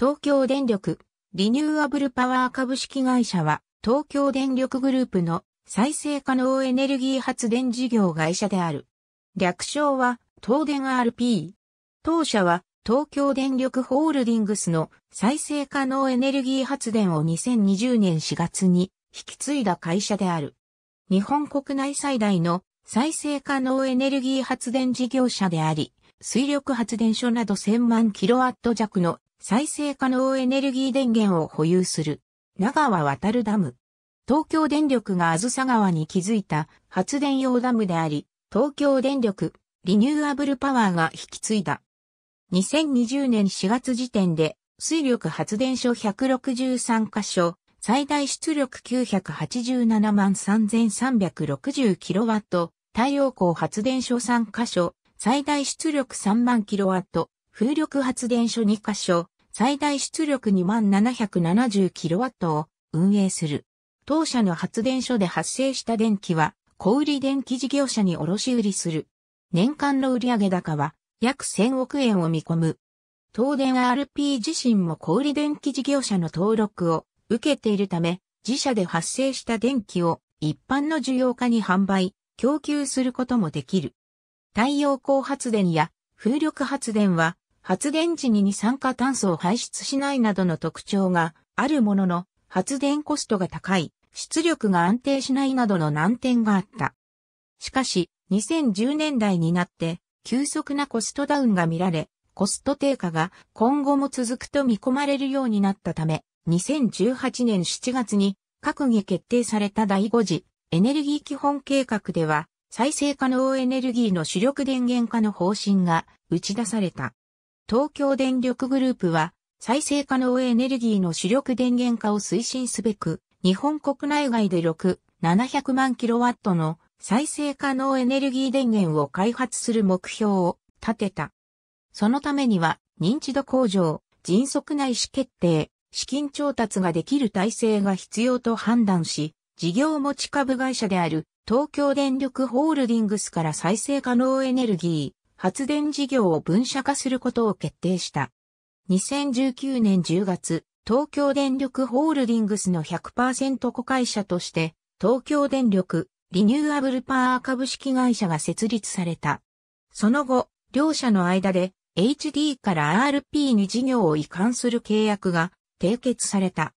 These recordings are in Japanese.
東京電力リニューアブルパワー株式会社は東京電力グループの再生可能エネルギー発電事業会社である。略称は東電 RP。当社は東京電力ホールディングスの再生可能エネルギー発電を2020年4月に引き継いだ会社である。日本国内最大の再生可能エネルギー発電事業者であり、水力発電所など1000万キロワット弱の再生可能エネルギー電源を保有する、長川渡るダム。東京電力があずさ川に築いた発電用ダムであり、東京電力リニューアブルパワーが引き継いだ。2020年4月時点で水力発電所163カ所、最大出力987万 3360kW、太陽光発電所3カ所、最大出力3万 kW、風力発電所2カ所、最大出力2770キロワットを運営する。当社の発電所で発生した電気は、小売電気事業者に卸売する。年間の売上高は約1000億円を見込む。東電 RP 自身も小売電気事業者の登録を受けているため、自社で発生した電気を一般の需要家に販売、供給することもできる。太陽光発電や風力発電は発電時に二酸化炭素を排出しないなどの特徴があるものの、発電コストが高い、出力が安定しないなどの難点があった。しかし、2010年代になって、急速なコストダウンが見られ、コスト低下が今後も続くと見込まれるようになったため、2018年7月に閣議決定された第5次エネルギー基本計画では、再生可能エネルギーの主力電源化の方針が打ち出された。東京電力グループは、再生可能エネルギーの主力電源化を推進すべく、日本国内外で6、700万キロワットの再生可能エネルギー電源を開発する目標を立てた。そのためには、認知度向上、迅速な意思決定、資金調達ができる体制が必要と判断し、事業持ち株会社である東京電力ホールディングスから再生可能エネルギー、発電事業を分社化することを決定した。2019年10月、東京電力ホールディングスの100%子会社として、東京電力リニューアブルパワー株式会社が設立された。その後、両社の間で HD から RP に事業を移管する契約が締結された。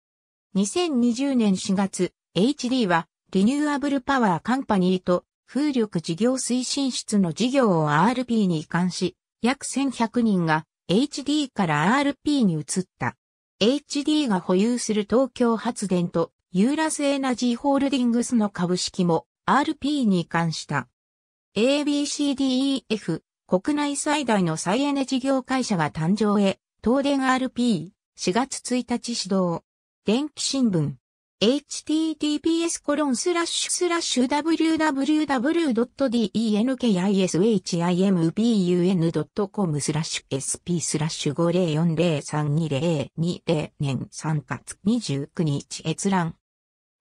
2020年4月、HD はリニューアブルパワーカンパニーと風力事業推進室の事業を RP に移管し、約1100人が HD から RP に移った。HD が保有する東京発電とユーラスエナジーホールディングスの株式も RP に移管した。ABCDEF 国内最大の再エネ事業会社が誕生へ、東電 RP4 月1日始動。電気新聞 https w w w d e n k i s h i m b u n c o m スラッシュ sp スラッシュ504032020年3月29日閲覧。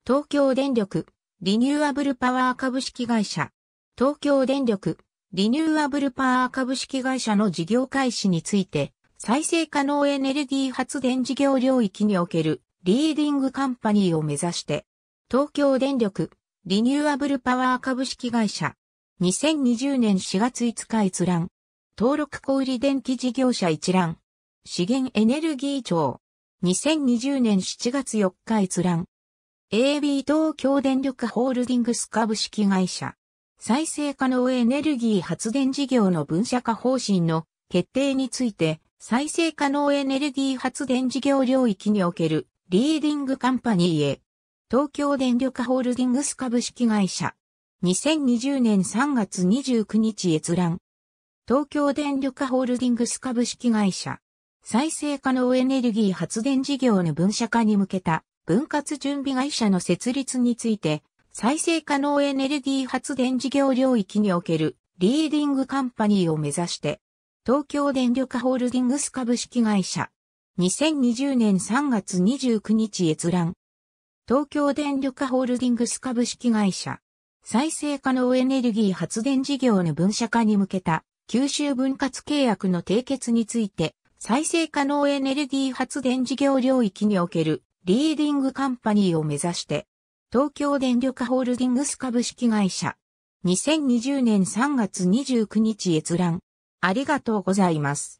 東京電力リニューアブルパワー株式会社東京電力リニューアブルパワー株式会社の事業開始について再生可能エネルギー発電事業領域におけるリーディングカンパニーを目指して、東京電力リニューアブルパワー株式会社、2020年4月5日閲覧、登録小売電気事業者一覧、資源エネルギー庁、2020年7月4日閲覧、AB 東京電力ホールディングス株式会社、再生可能エネルギー発電事業の分社化方針の決定について、再生可能エネルギー発電事業領域におけるリーディングカンパニーへ。東京電力ホールディングス株式会社。2020年3月29日閲覧。東京電力ホールディングス株式会社。再生可能エネルギー発電事業の分社化に向けた分割準備会社の設立について、再生可能エネルギー発電事業領域におけるリーディングカンパニーを目指して、東京電力ホールディングス株式会社。2020年3月29日閲覧。東京電力ホールディングス株式会社。再生可能エネルギー発電事業の分社化に向けた九州分割契約の締結について、再生可能エネルギー発電事業領域におけるリーディングカンパニーを目指して、東京電力ホールディングス株式会社。2020年3月29日閲覧。ありがとうございます。